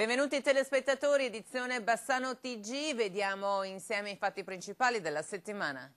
Benvenuti telespettatori, edizione Bassano TG, vediamo insieme i fatti principali della settimana.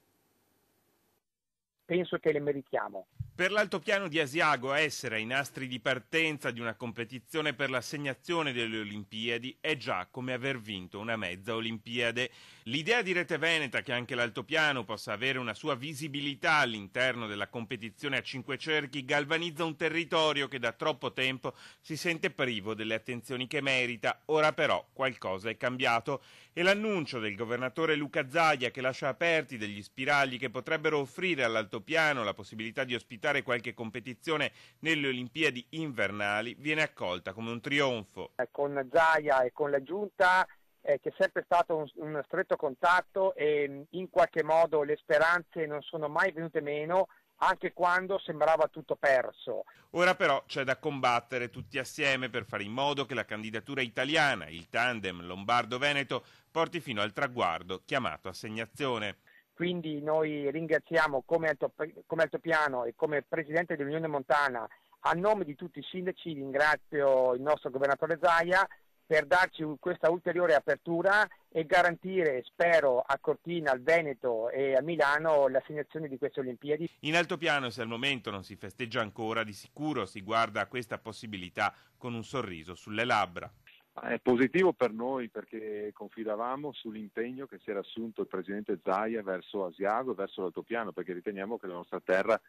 Penso che le meritiamo. Per l'altopiano di Asiago essere ai nastri di partenza di una competizione per l'assegnazione delle Olimpiadi è già come aver vinto una mezza Olimpiade. L'idea di Rete Veneta che anche l'altopiano possa avere una sua visibilità all'interno della competizione a cinque cerchi galvanizza un territorio che da troppo tempo si sente privo delle attenzioni che merita. Ora però qualcosa è cambiato e l'annuncio del governatore Luca Zaia che lascia aperti degli spiragli che potrebbero offrire all'altopiano la possibilità di ospitare qualche competizione nelle Olimpiadi invernali viene accolta come un trionfo. Con Zaia e con la Giunta eh, è sempre stato un, un stretto contatto e in qualche modo le speranze non sono mai venute meno anche quando sembrava tutto perso. Ora però c'è da combattere tutti assieme per fare in modo che la candidatura italiana, il tandem Lombardo-Veneto, porti fino al traguardo chiamato assegnazione. Quindi noi ringraziamo come, alto, come altopiano e come Presidente dell'Unione Montana, a nome di tutti i sindaci, ringrazio il nostro Governatore Zaia, per darci questa ulteriore apertura e garantire, spero, a Cortina, al Veneto e a Milano l'assegnazione di queste Olimpiadi. In alto piano, se al momento non si festeggia ancora, di sicuro si guarda a questa possibilità con un sorriso sulle labbra. È positivo per noi perché confidavamo sull'impegno che si era assunto il presidente Zaia verso Asiago, e verso l'altopiano, perché riteniamo che la nostra terra,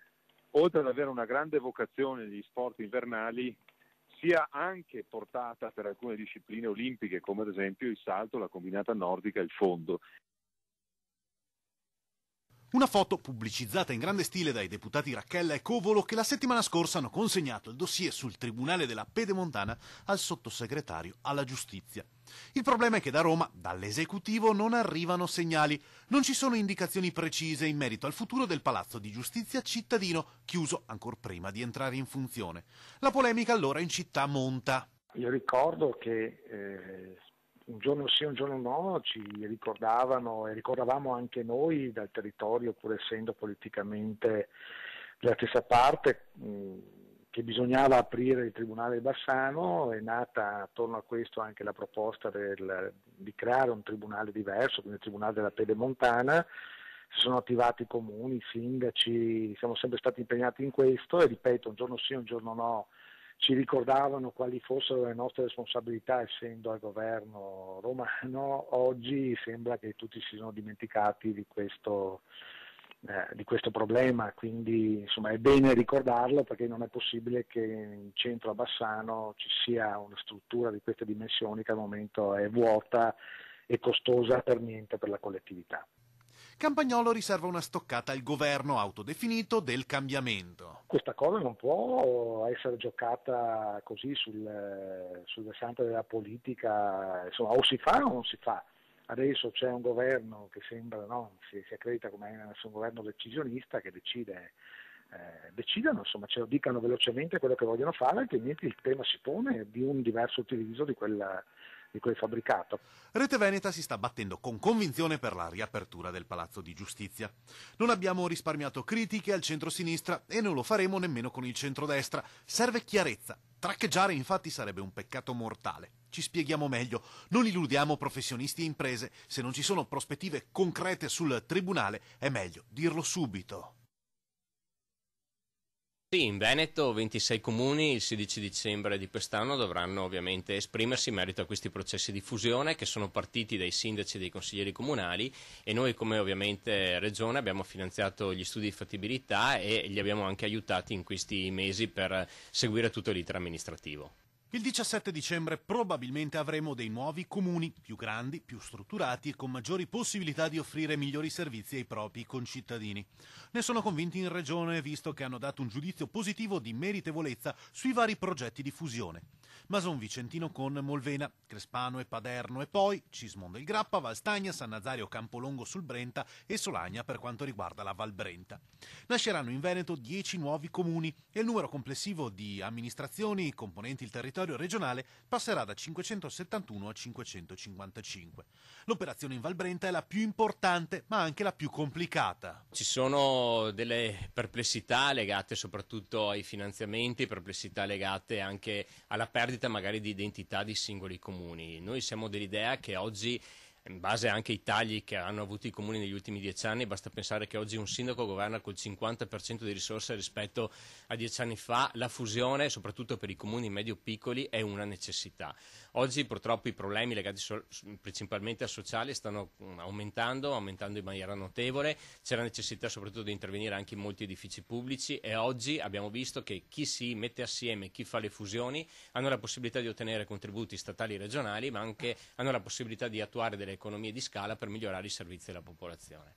oltre ad avere una grande vocazione negli sport invernali, sia anche portata per alcune discipline olimpiche come ad esempio il salto, la combinata nordica e il fondo. Una foto pubblicizzata in grande stile dai deputati Racchella e Covolo che la settimana scorsa hanno consegnato il dossier sul Tribunale della Pedemontana al sottosegretario alla giustizia. Il problema è che da Roma, dall'esecutivo, non arrivano segnali, non ci sono indicazioni precise in merito al futuro del palazzo di giustizia cittadino, chiuso ancora prima di entrare in funzione. La polemica allora in città monta. Io ricordo che eh, un giorno sì, un giorno no, ci ricordavano e ricordavamo anche noi dal territorio, pur essendo politicamente della stessa parte, mh, che bisognava aprire il Tribunale di Bassano, è nata attorno a questo anche la proposta del, di creare un tribunale diverso, quindi il Tribunale della Pedemontana, si sono attivati i comuni, i sindaci, siamo sempre stati impegnati in questo e ripeto, un giorno sì, un giorno no, ci ricordavano quali fossero le nostre responsabilità essendo al governo romano, oggi sembra che tutti si siano dimenticati di questo, eh, di questo problema, quindi insomma, è bene ricordarlo perché non è possibile che in centro a Bassano ci sia una struttura di queste dimensioni che al momento è vuota e costosa per niente per la collettività. Campagnolo riserva una stoccata al governo autodefinito del cambiamento. Questa cosa non può essere giocata così sul, eh, sul versante della politica, insomma o si fa o non si fa adesso c'è un governo che sembra, no, si, si accredita come un governo decisionista che decide, eh, decidano, insomma, ce lo dicano velocemente quello che vogliono fare, altrimenti il tema si pone di un diverso utilizzo di quella, di quel fabbricato. Rete Veneta si sta battendo con convinzione per la riapertura del Palazzo di Giustizia. Non abbiamo risparmiato critiche al centro-sinistra e non lo faremo nemmeno con il centro-destra. Serve chiarezza. Traccheggiare infatti sarebbe un peccato mortale. Ci spieghiamo meglio, non illudiamo professionisti e imprese, se non ci sono prospettive concrete sul Tribunale è meglio dirlo subito. Sì, in Veneto 26 comuni il 16 dicembre di quest'anno dovranno ovviamente esprimersi in merito a questi processi di fusione che sono partiti dai sindaci e dai consiglieri comunali e noi come ovviamente Regione abbiamo finanziato gli studi di fattibilità e li abbiamo anche aiutati in questi mesi per seguire tutto l'iter amministrativo. Il 17 dicembre probabilmente avremo dei nuovi comuni, più grandi, più strutturati e con maggiori possibilità di offrire migliori servizi ai propri concittadini. Ne sono convinti in Regione, visto che hanno dato un giudizio positivo di meritevolezza sui vari progetti di fusione. Mason Vicentino con Molvena, Crespano e Paderno e poi Cismondo il Grappa, Valstagna, San Nazario Campolongo sul Brenta e Solagna per quanto riguarda la Val Brenta. Nasceranno in Veneto 10 nuovi comuni e il numero complessivo di amministrazioni componenti il territorio regionale passerà da 571 a 555. L'operazione in Val Brenta è la più importante ma anche la più complicata. Ci sono delle perplessità legate soprattutto ai finanziamenti, perplessità legate anche alla perdita perdita magari di identità di singoli comuni. Noi siamo dell'idea che oggi in base anche ai tagli che hanno avuto i comuni negli ultimi dieci anni, basta pensare che oggi un sindaco governa col 50% di risorse rispetto a dieci anni fa, la fusione, soprattutto per i comuni medio-piccoli, è una necessità. Oggi purtroppo i problemi legati so- principalmente al sociale stanno mm, aumentando, aumentando in maniera notevole, c'è la necessità soprattutto di intervenire anche in molti edifici pubblici e oggi abbiamo visto che chi si mette assieme, chi fa le fusioni, hanno la possibilità di ottenere contributi statali e regionali, ma anche hanno la possibilità di attuare delle economie di scala per migliorare i servizi della popolazione.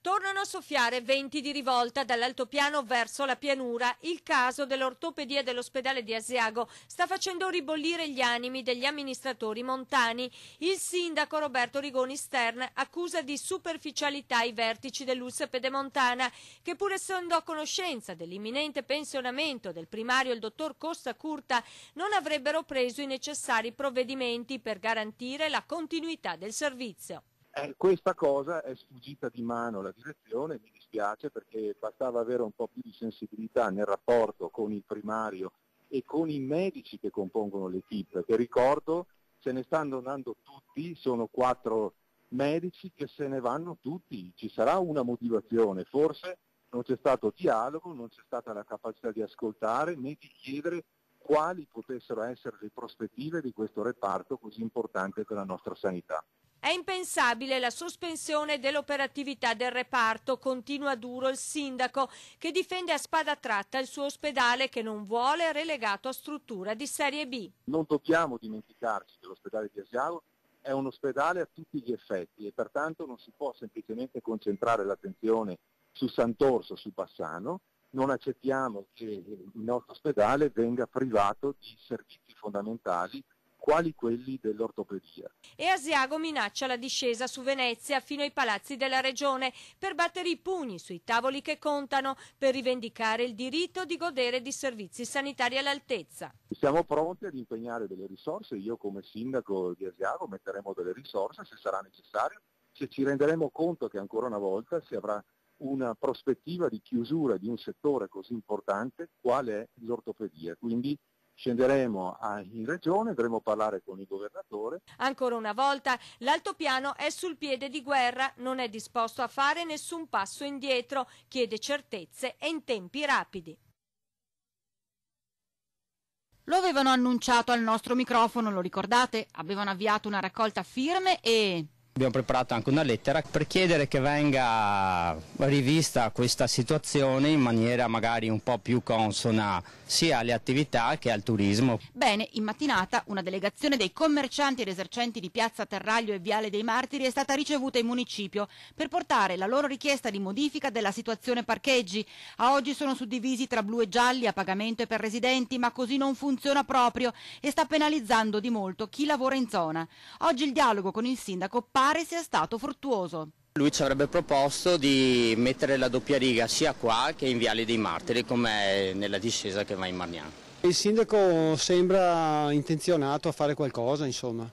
Tornano a soffiare venti di rivolta dall'altopiano verso la pianura. Il caso dell'ortopedia dell'ospedale di Asiago sta facendo ribollire gli animi degli amministratori montani. Il sindaco Roberto Rigoni Stern accusa di superficialità i vertici dell'ULS Pedemontana che pur essendo a conoscenza dell'imminente pensionamento del primario il dottor Costa Curta non avrebbero preso i necessari provvedimenti per garantire la continuità del servizio eh, questa cosa è sfuggita di mano alla direzione, mi dispiace perché bastava avere un po' più di sensibilità nel rapporto con il primario e con i medici che compongono l'equipe, che ricordo se ne stanno andando tutti, sono quattro medici che se ne vanno tutti, ci sarà una motivazione, forse non c'è stato dialogo, non c'è stata la capacità di ascoltare né di chiedere quali potessero essere le prospettive di questo reparto così importante per la nostra sanità. È impensabile la sospensione dell'operatività del reparto, continua duro il sindaco, che difende a spada tratta il suo ospedale che non vuole relegato a struttura di serie B. Non dobbiamo dimenticarci che l'ospedale di Asiago è un ospedale a tutti gli effetti e pertanto non si può semplicemente concentrare l'attenzione su Sant'Orso, su Bassano, non accettiamo che il nostro ospedale venga privato di servizi fondamentali quali quelli dell'ortopedia. E Asiago minaccia la discesa su Venezia fino ai palazzi della regione per battere i pugni sui tavoli che contano per rivendicare il diritto di godere di servizi sanitari all'altezza. Siamo pronti ad impegnare delle risorse, io come sindaco di Asiago metteremo delle risorse se sarà necessario, se ci renderemo conto che ancora una volta si avrà una prospettiva di chiusura di un settore così importante qual è l'ortopedia. Quindi scenderemo ah, in regione, andremo a parlare con il governatore. Ancora una volta l'altopiano è sul piede di guerra, non è disposto a fare nessun passo indietro, chiede certezze e in tempi rapidi. Lo avevano annunciato al nostro microfono, lo ricordate? Avevano avviato una raccolta firme e Abbiamo preparato anche una lettera per chiedere che venga rivista questa situazione in maniera magari un po' più consona sia alle attività che al turismo. Bene, in mattinata una delegazione dei commercianti ed esercenti di Piazza Terraglio e Viale dei Martiri è stata ricevuta in municipio per portare la loro richiesta di modifica della situazione parcheggi. A oggi sono suddivisi tra blu e gialli a pagamento e per residenti, ma così non funziona proprio e sta penalizzando di molto chi lavora in zona. Oggi il dialogo con il sindaco parla particolare sia stato fruttuoso. Lui ci avrebbe proposto di mettere la doppia riga sia qua che in Viale dei Martiri come nella discesa che va in Marniano. Il sindaco sembra intenzionato a fare qualcosa, insomma.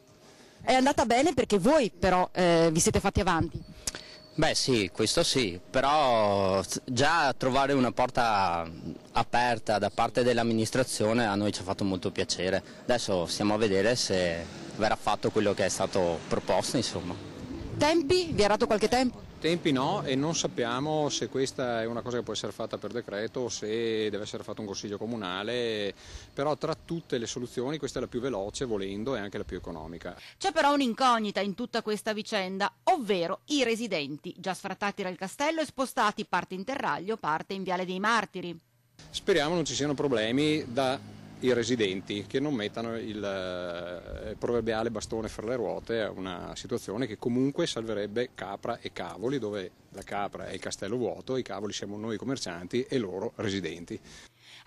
È andata bene perché voi però eh, vi siete fatti avanti. Beh sì, questo sì, però già trovare una porta aperta da parte dell'amministrazione a noi ci ha fatto molto piacere. Adesso stiamo a vedere se verrà fatto quello che è stato proposto, insomma. Tempi? Vi ha dato qualche tempo? Tempi no e non sappiamo se questa è una cosa che può essere fatta per decreto o se deve essere fatto un consiglio comunale, però tra tutte le soluzioni questa è la più veloce volendo e anche la più economica. C'è però un'incognita in tutta questa vicenda, ovvero i residenti già sfrattati dal castello e spostati parte in terraglio, parte in Viale dei Martiri. Speriamo non ci siano problemi da i residenti che non mettano eh, il proverbiale bastone fra le ruote a una situazione che comunque salverebbe capra e cavoli, dove la capra è il castello vuoto, i cavoli siamo noi commercianti e loro residenti.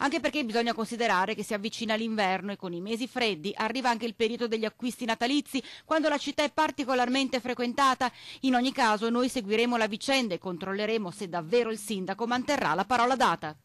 Anche perché bisogna considerare che si avvicina l'inverno e con i mesi freddi arriva anche il periodo degli acquisti natalizi, quando la città è particolarmente frequentata. In ogni caso noi seguiremo la vicenda e controlleremo se davvero il sindaco manterrà la parola data.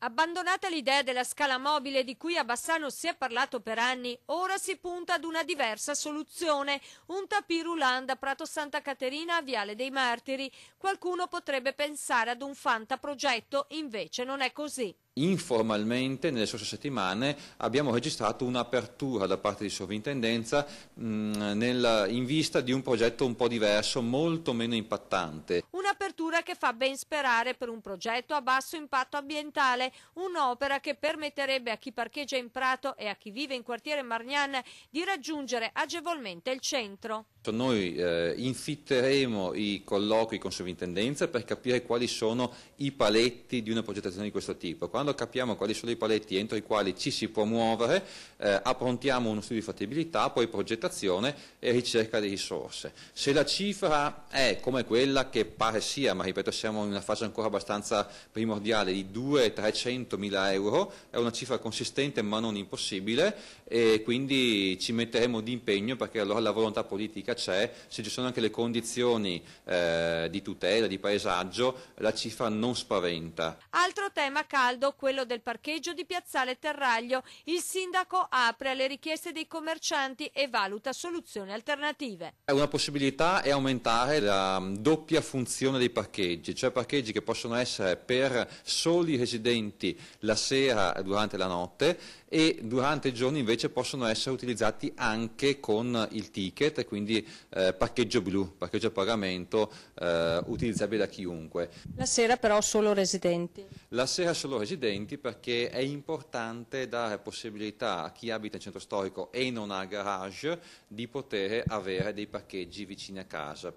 Abbandonata l'idea della scala mobile di cui a Bassano si è parlato per anni, ora si punta ad una diversa soluzione, un roulant da Prato Santa Caterina a Viale dei Martiri. Qualcuno potrebbe pensare ad un fantaprogetto, invece non è così informalmente nelle scorse settimane abbiamo registrato un'apertura da parte di sovrintendenza mh, mm, nel, in vista di un progetto un po' diverso, molto meno impattante. Un'apertura che fa ben sperare per un progetto a basso impatto ambientale, un'opera che permetterebbe a chi parcheggia in Prato e a chi vive in quartiere Margnan di raggiungere agevolmente il centro. Cioè, noi eh, infitteremo i colloqui con sovrintendenza per capire quali sono i paletti di una progettazione di questo tipo. Quando quando capiamo quali sono i paletti entro i quali ci si può muovere, eh, approntiamo uno studio di fattibilità, poi progettazione e ricerca di risorse. Se la cifra è come quella che pare sia, ma ripeto siamo in una fase ancora abbastanza primordiale, di 200 300 mila euro, è una cifra consistente ma non impossibile e quindi ci metteremo di impegno perché allora la volontà politica c'è, se ci sono anche le condizioni eh, di tutela, di paesaggio, la cifra non spaventa. Altro tema caldo quello del parcheggio di Piazzale Terraglio, il sindaco apre alle richieste dei commercianti e valuta soluzioni alternative. Una possibilità è aumentare la mm, doppia funzione dei parcheggi, cioè parcheggi che possono essere per soli residenti la sera durante la notte e durante i giorni invece possono essere utilizzati anche con il ticket, quindi eh, parcheggio blu, parcheggio a pagamento eh, utilizzabile da chiunque. La sera però solo residenti? La sera solo residenti perché è importante dare possibilità a chi abita in centro storico e non ha garage di poter avere dei parcheggi vicini a casa.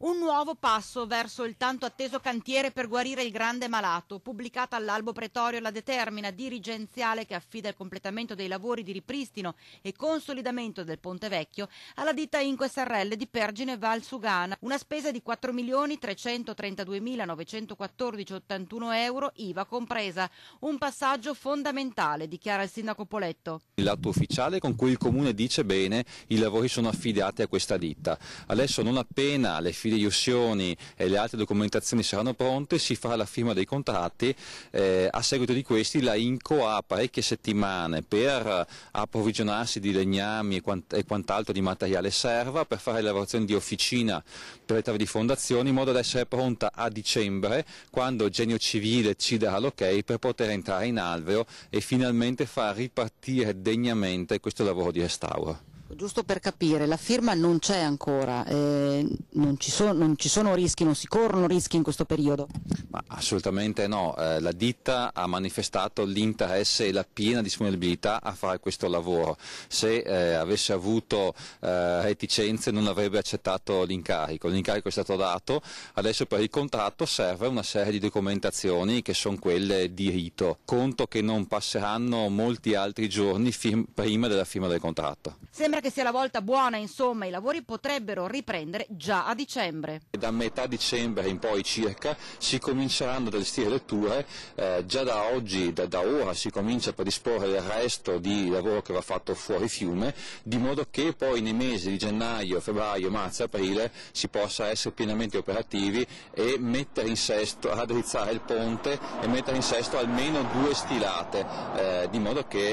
Un nuovo passo verso il tanto atteso cantiere per guarire il grande malato, pubblicata all'Albo Pretorio la determina dirigenziale che affida il completamento dei lavori di ripristino e consolidamento del Ponte Vecchio alla ditta Inque Sarrelle di Pergine Val Sugana, una spesa di 4.332.914,81 euro, IVA compresa, un passaggio fondamentale, dichiara il sindaco Poletto. Il lato ufficiale con cui il comune dice bene i lavori sono affidati a questa ditta. Adesso non appena le fine fili usioni e le altre documentazioni saranno pronte, si farà la firma dei contratti, eh, a seguito di questi la INCO ha parecchie settimane per approvvigionarsi di legnami e, quant e quant'altro di materiale serva, per fare le lavorazioni di officina per le tavole di fondazione in modo da essere pronta a dicembre, quando Genio Civile ci darà l'ok per poter entrare in alveo e finalmente far ripartire degnamente questo lavoro di restauro. Ecco, giusto per capire, la firma non c'è ancora, eh, non, ci so, non, ci sono rischi, non si corrono rischi in questo periodo? Ma assolutamente no, eh, la ditta ha manifestato l'interesse e la piena disponibilità a fare questo lavoro, se eh, avesse avuto eh, reticenze non avrebbe accettato l'incarico, l'incarico è stato dato, adesso per il contratto serve una serie di documentazioni che sono quelle di rito, conto che non passeranno molti altri giorni prima della firma del contratto. Sembra Sembra che sia la volta buona, insomma, i lavori potrebbero riprendere già a dicembre. Da metà dicembre in poi circa si cominceranno delle stiletture, eh, già da oggi, da, da, ora si comincia a predisporre il resto di lavoro che va fatto fuori fiume, di modo che poi nei mesi di gennaio, febbraio, marzo, aprile si possa essere pienamente operativi e mettere in sesto, raddrizzare il ponte e mettere in sesto almeno due stilate, eh, di modo che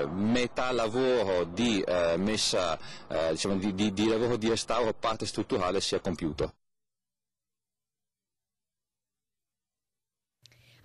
eh, metà lavoro di eh, messa eh, diciamo, di, di, di lavoro di restauro parte strutturale sia compiuto.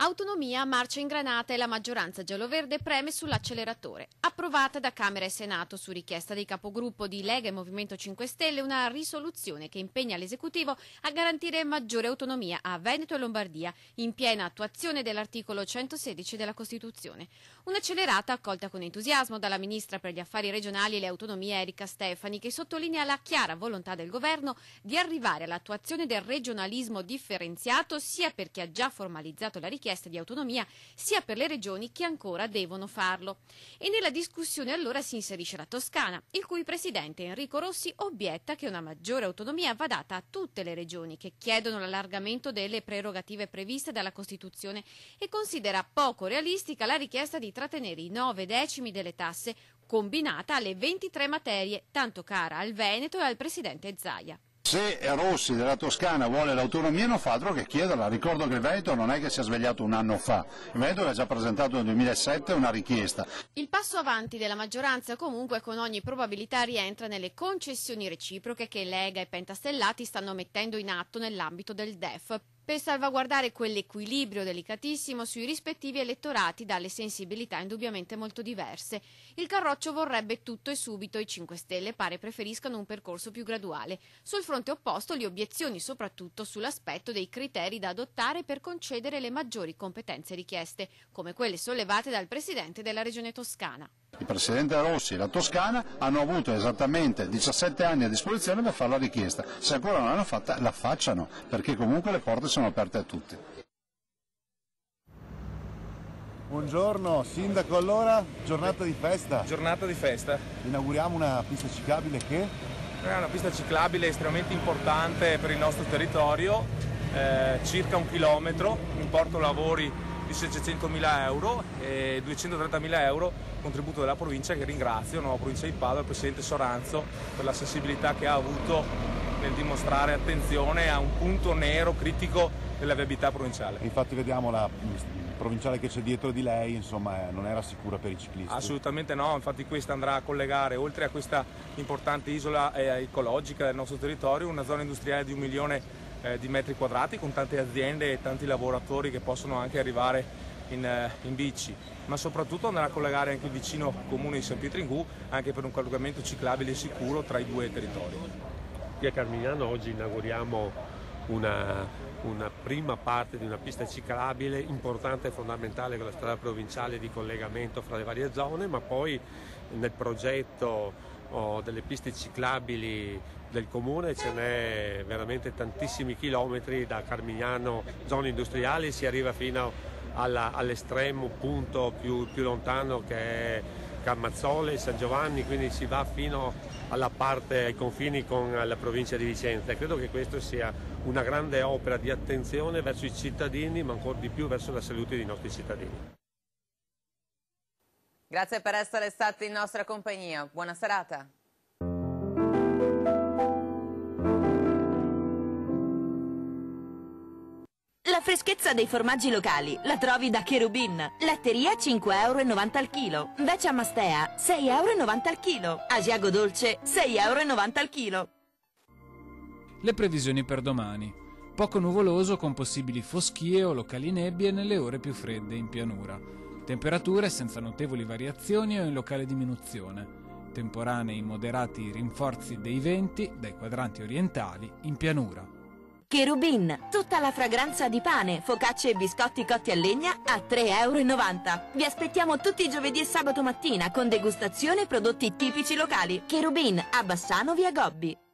Autonomia, marcia in granata e la maggioranza giallo-verde preme sull'acceleratore. Approvata da Camera e Senato su richiesta dei capogruppo di Lega e Movimento 5 Stelle una risoluzione che impegna l'Esecutivo a garantire maggiore autonomia a Veneto e Lombardia in piena attuazione dell'articolo 116 della Costituzione. Un'accelerata accolta con entusiasmo dalla Ministra per gli Affari Regionali e le Autonomie Erika Stefani che sottolinea la chiara volontà del Governo di arrivare all'attuazione del regionalismo differenziato sia per chi ha già formalizzato la richiesta richiesta di autonomia sia per le regioni che ancora devono farlo. E nella discussione allora si inserisce la Toscana, il cui presidente Enrico Rossi obietta che una maggiore autonomia va data a tutte le regioni che chiedono l'allargamento delle prerogative previste dalla Costituzione e considera poco realistica la richiesta di trattenere i 9 decimi delle tasse combinata alle 23 materie, tanto cara al Veneto e al presidente Zaia. Se Rossi della Toscana vuole l'autonomia non fa altro che chiederla, ricordo che il Veneto non è che si è svegliato un anno fa, il Veneto ha già presentato nel 2007 una richiesta. Il passo avanti della maggioranza comunque con ogni probabilità rientra nelle concessioni reciproche che Lega e Pentastellati stanno mettendo in atto nell'ambito del DEF per salvaguardare quell'equilibrio delicatissimo sui rispettivi elettorati dalle sensibilità indubbiamente molto diverse. Il Carroccio vorrebbe tutto e subito, i 5 Stelle pare preferiscano un percorso più graduale. Sul fronte opposto le obiezioni soprattutto sull'aspetto dei criteri da adottare per concedere le maggiori competenze richieste, come quelle sollevate dal Presidente della Regione Toscana. Il Presidente Rossi e la Toscana hanno avuto esattamente 17 anni a disposizione per fare la richiesta, se ancora non l'hanno fatta la facciano, perché comunque le porte sono aperte a tutti. Buongiorno, Sindaco, allora giornata di festa. Giornata di festa. Inauguriamo una pista ciclabile che? È eh, una pista ciclabile estremamente importante per il nostro territorio, eh, circa un chilometro, in porto lavori di 700.000 euro e 230.000 euro contributo della provincia che ringrazio, nuova provincia di Padova, il presidente Soranzo per la sensibilità che ha avuto nel dimostrare attenzione a un punto nero critico della viabilità provinciale. Infatti vediamo la mm, provinciale che c'è dietro di lei insomma eh, non era sicura per i ciclisti assolutamente no infatti questa andrà a collegare oltre a questa importante isola eh, ecologica del nostro territorio una zona industriale di un milione di eh, di metri quadrati con tante aziende e tanti lavoratori che possono anche arrivare in, eh, in bici, ma soprattutto andare a collegare anche il vicino comune di San Pietro in Gu anche per un collegamento ciclabile sicuro tra i due territori. Qui a Carmignano oggi inauguriamo una, una, prima parte di una pista ciclabile importante e fondamentale con la strada provinciale di collegamento fra le varie zone, ma poi nel progetto o delle piste ciclabili del comune, ce n'è veramente tantissimi chilometri da Carmignano, zona industriale, si arriva fino alla, all'estremo punto più, più lontano che è Cammazzole, San Giovanni, quindi si va fino alla parte, ai confini con la provincia di Vicenza. Credo che questa sia una grande opera di attenzione verso i cittadini, ma ancora di più verso la salute dei nostri cittadini. Grazie per essere stati in nostra compagnia. Buona serata. La freschezza dei formaggi locali la trovi da Cherubin. Latteria 5,90 euro al chilo. Veccia Mastea 6,90 euro al chilo. Asiago Dolce 6,90 euro al chilo. Le previsioni per domani. Poco nuvoloso con possibili foschie o locali nebbie nelle ore più fredde in pianura Temperature senza notevoli variazioni o in locale diminuzione. Temporanei moderati rinforzi dei venti dai quadranti orientali in pianura. Cherubin, tutta la fragranza di pane, focacce e biscotti cotti a legna a 3,90 euro. Vi aspettiamo tutti i giovedì e sabato mattina con degustazione e prodotti tipici locali. Cherubin, a Bassano via Gobbi.